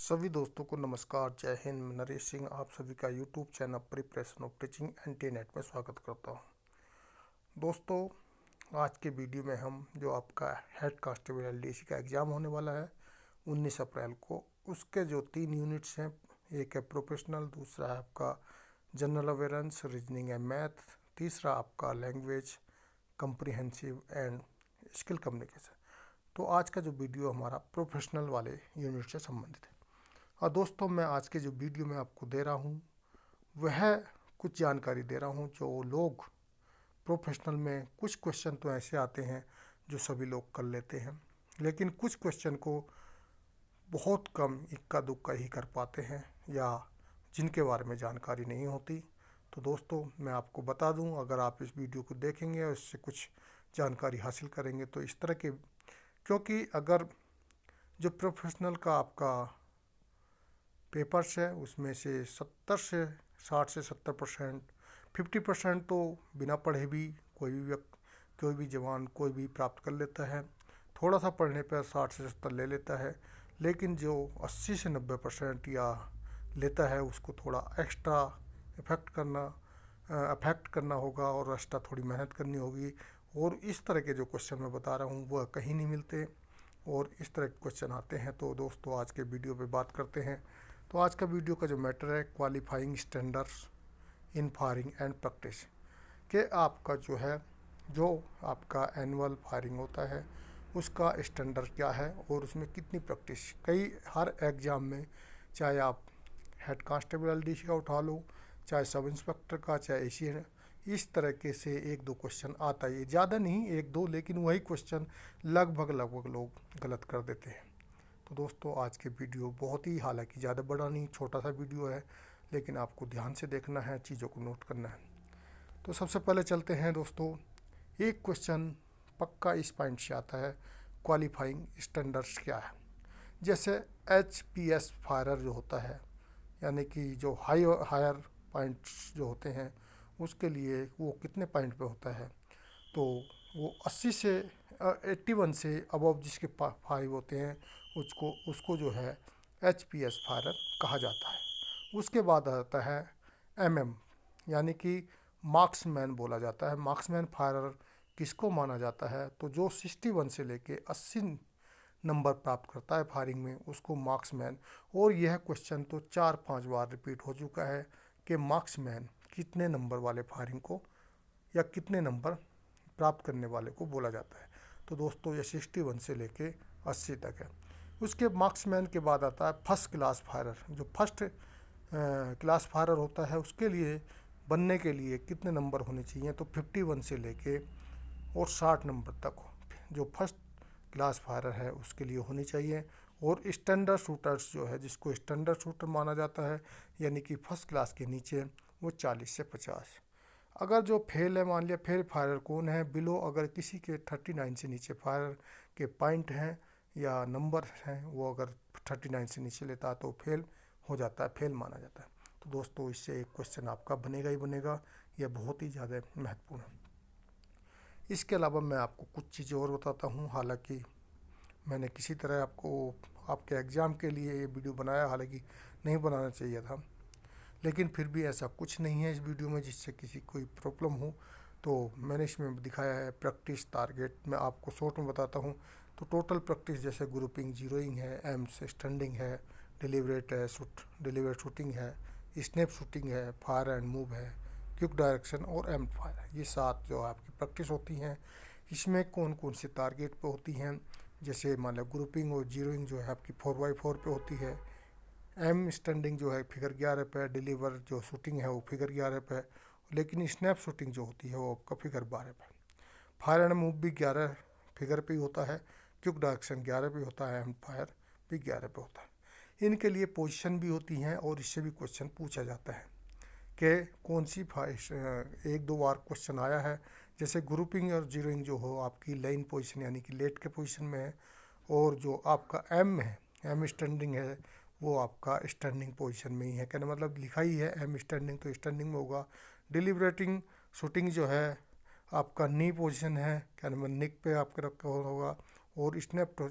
सभी दोस्तों को नमस्कार जय हिंद नरेश सिंह आप सभी का YouTube channel preparation of teaching and T net में स्वागत करता हूं दोस्तों आज के वीडियो में हम जो आपका हेड कांस्टेबल एल का एग्ज़ाम होने वाला है 19 अप्रैल को उसके जो तीन यूनिट्स हैं एक है प्रोफेशनल दूसरा है आपका general awareness reasoning and math तीसरा आपका language comprehensive and skill communication तो आज का जो वीडियो हमारा प्रोफेशनल वाले यूनिट से संबंधित है और दोस्तों मैं आज के जो वीडियो में आपको दे रहा हूँ वह कुछ जानकारी दे रहा हूँ जो लोग प्रोफेशनल में कुछ क्वेश्चन तो ऐसे आते हैं जो सभी लोग कर लेते हैं लेकिन कुछ क्वेश्चन को बहुत कम इक्का दुक्का ही कर पाते हैं या जिनके बारे में जानकारी नहीं होती तो दोस्तों मैं आपको बता दूं अगर आप इस वीडियो को देखेंगे और इससे कुछ जानकारी हासिल करेंगे तो इस तरह के क्योंकि अगर जो प्रोफेशनल का आपका पेपर्स है उसमें से सत्तर से साठ से सत्तर परसेंट फिफ्टी परसेंट तो बिना पढ़े भी कोई भी व्यक्ति कोई भी जवान कोई भी प्राप्त कर लेता है थोड़ा सा पढ़ने पर साठ से सत्तर ले लेता है लेकिन जो अस्सी से नब्बे परसेंट या लेता है उसको थोड़ा एक्स्ट्रा इफेक्ट करना अफेक्ट करना होगा और एक्स्ट्रा थोड़ी मेहनत करनी होगी और इस तरह के जो क्वेश्चन मैं बता रहा हूँ वह कहीं नहीं मिलते और इस तरह के क्वेश्चन आते हैं तो दोस्तों आज के वीडियो पे बात करते हैं तो आज का वीडियो का जो मैटर है qualifying standards in firing and practice के आपका जो है जो आपका एनुअल फायरिंग होता है उसका स्टैंडर्ड क्या है और उसमें कितनी प्रैक्टिस कई हर एग्ज़ाम में चाहे आप हेड कांस्टेबल एल का उठा लो चाहे सब इंस्पेक्टर का चाहे ए इस तरीके से एक दो क्वेश्चन आता है ज़्यादा नहीं एक दो लेकिन वही क्वेश्चन लगभग लगभग लोग गलत कर देते हैं तो दोस्तों आज के वीडियो बहुत ही हालांकि ज़्यादा बड़ा नहीं छोटा सा वीडियो है लेकिन आपको ध्यान से देखना है चीज़ों को नोट करना है तो सबसे पहले चलते हैं दोस्तों एक क्वेश्चन पक्का इस पॉइंट से आता है क्वालिफाइंग स्टैंडर्ड्स क्या है जैसे एच पी एस फायरर जो होता है यानी कि जो हाई हायर पॉइंट्स जो होते हैं उसके लिए वो कितने पॉइंट पे होता है तो वो 80 से 81 से अबव जिसके फाइव होते हैं उसको उसको जो है एच पी एस फायर कहा जाता है उसके बाद आता है एम एम यानी कि मार्क्समैन बोला जाता है मार्क्समैन फायरर किसको माना जाता है तो जो सिक्सटी वन से लेके अस्सी नंबर प्राप्त करता है फायरिंग में उसको मार्क्समैन और यह क्वेश्चन तो चार पांच बार रिपीट हो चुका है कि मार्क्समैन कितने नंबर वाले फायरिंग को या कितने नंबर प्राप्त करने वाले को बोला जाता है तो दोस्तों ये सिक्सटी वन से लेके अस्सी तक है उसके मार्क्समैन के बाद आता है फर्स्ट क्लास फायर जो फर्स्ट क्लास फायर होता है उसके लिए बनने के लिए कितने नंबर होने चाहिए तो 51 से लेके और 60 नंबर तक जो फर्स्ट क्लास फायरर है उसके लिए होनी चाहिए और स्टैंडर्ड शूटर्स जो है जिसको स्टैंडर्ड शूटर माना जाता है यानी कि फर्स्ट क्लास के नीचे वो 40 से 50 अगर जो फेल है मान लिया फेल फायर कौन है बिलो अगर किसी के 39 से नीचे फायर के पॉइंट हैं या नंबर हैं वो अगर थर्टी नाइन से नीचे लेता है तो फेल हो जाता है फेल माना जाता है तो दोस्तों इससे एक क्वेश्चन आपका बनेगा ही बनेगा यह बहुत ही ज़्यादा महत्वपूर्ण है इसके अलावा मैं आपको कुछ चीज़ें और बताता हूँ हालांकि मैंने किसी तरह आपको आपके एग्ज़ाम के लिए ये वीडियो बनाया हालांकि नहीं बनाना चाहिए था लेकिन फिर भी ऐसा कुछ नहीं है इस वीडियो में जिससे किसी कोई प्रॉब्लम हो तो मैंने इसमें दिखाया है प्रैक्टिस टारगेट मैं आपको शॉर्ट में बताता हूँ तो टोटल प्रैक्टिस जैसे ग्रुपिंग जीरोइंग है एम्स स्टैंडिंग है डिलीवरेट है शूट डिलीवरेट शूटिंग है स्नैप शूटिंग है फायर एंड मूव है क्विक डायरेक्शन और एम फायर ये सात जो आपकी प्रैक्टिस होती हैं इसमें कौन कौन सी टारगेट पर होती हैं जैसे मान लो ग्रुपिंग और जीरोइंग जो है आपकी फोर बाई फोर पर होती है एम स्टैंडिंग जो है फिगर ग्यारह पे डिलीवर जो शूटिंग है वो फिगर ग्यारह पे लेकिन स्नैप शूटिंग जो होती है वो आपका फिगर बारह पर फायर एंड मूव भी ग्यारह फिगर पे होता है क्यूक डायरेक्शन ग्यारह पे होता है एंड फायर भी ग्यारह पे होता है इनके लिए पोजिशन भी होती हैं और इससे भी क्वेश्चन पूछा जाता है कि कौन सी एक दो बार क्वेश्चन आया है जैसे ग्रुपिंग और जीरोइंग जो हो आपकी लाइन पोजिशन यानी कि लेट के पोजिशन में है और जो आपका एम है एम स्टैंडिंग है वो आपका स्टैंडिंग पोजीशन में ही है कहना मतलब लिखा ही है एम स्टैंडिंग तो स्टैंडिंग में होगा डिलीबरेटिंग शूटिंग जो है आपका नी पोजीशन है क्या नाम निक पे आपके रखा होगा और स्नैप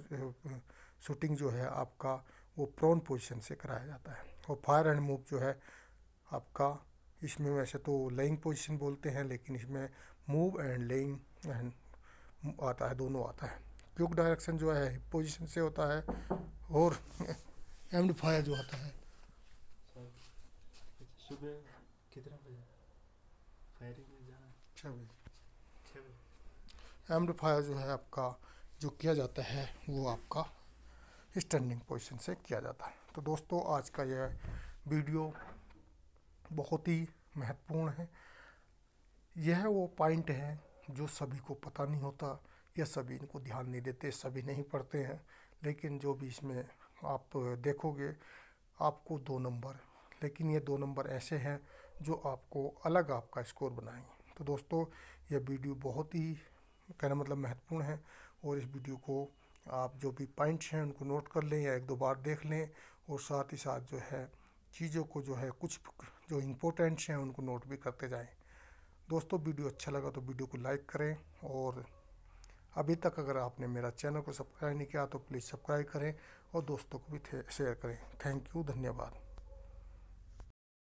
शूटिंग जो है आपका वो प्रोन पोजीशन से कराया जाता है और फायर एंड मूव जो है आपका इसमें वैसे तो लेइंग पोजीशन बोलते हैं लेकिन इसमें मूव एंड लेइंग एंड आता है दोनों आता है क्यूक डायरेक्शन जो है हिप पोजीशन से होता है और एंड फायर जो आता है सुबह कितना बजे एम्पलीफायर अच्छा अच्छा जो है आपका जो किया जाता है वो आपका स्टैंडिंग पोजीशन से किया जाता है तो दोस्तों आज का यह वीडियो बहुत ही महत्वपूर्ण है यह वो पॉइंट है जो सभी को पता नहीं होता या सभी इनको ध्यान नहीं देते सभी नहीं पढ़ते हैं लेकिन जो भी इसमें आप देखोगे आपको दो नंबर लेकिन ये दो नंबर ऐसे हैं जो आपको अलग आपका स्कोर बनाएंगे तो दोस्तों यह वीडियो बहुत ही कहना मतलब महत्वपूर्ण है और इस वीडियो को आप जो भी पॉइंट्स हैं उनको नोट कर लें या एक दो बार देख लें और साथ ही साथ जो है चीज़ों को जो है कुछ जो इम्पोर्टेंट्स हैं उनको नोट भी करते जाएं दोस्तों वीडियो अच्छा लगा तो वीडियो को लाइक करें और अभी तक अगर आपने मेरा चैनल को सब्सक्राइब नहीं किया तो प्लीज़ सब्सक्राइब करें और दोस्तों को भी शेयर करें थैंक यू धन्यवाद